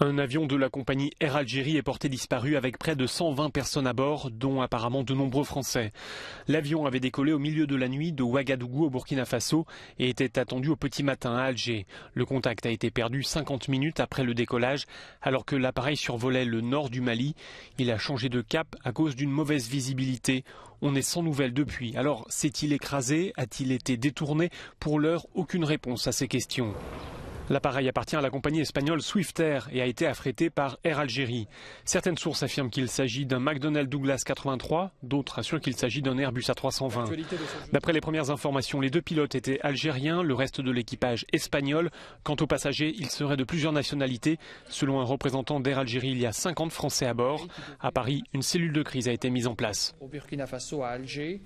Un avion de la compagnie Air Algérie est porté disparu avec près de 120 personnes à bord, dont apparemment de nombreux Français. L'avion avait décollé au milieu de la nuit de Ouagadougou au Burkina Faso et était attendu au petit matin à Alger. Le contact a été perdu 50 minutes après le décollage, alors que l'appareil survolait le nord du Mali. Il a changé de cap à cause d'une mauvaise visibilité. On est sans nouvelles depuis. Alors, s'est-il écrasé A-t-il été détourné Pour l'heure, aucune réponse à ces questions. L'appareil appartient à la compagnie espagnole Swiftair et a été affrété par Air Algérie. Certaines sources affirment qu'il s'agit d'un McDonnell Douglas 83, d'autres assurent qu'il s'agit d'un Airbus A320. D'après les premières informations, les deux pilotes étaient algériens, le reste de l'équipage espagnol. Quant aux passagers, ils seraient de plusieurs nationalités. Selon un représentant d'Air Algérie, il y a 50 Français à bord. À Paris, une cellule de crise a été mise en place. Burkina Faso, à Alger,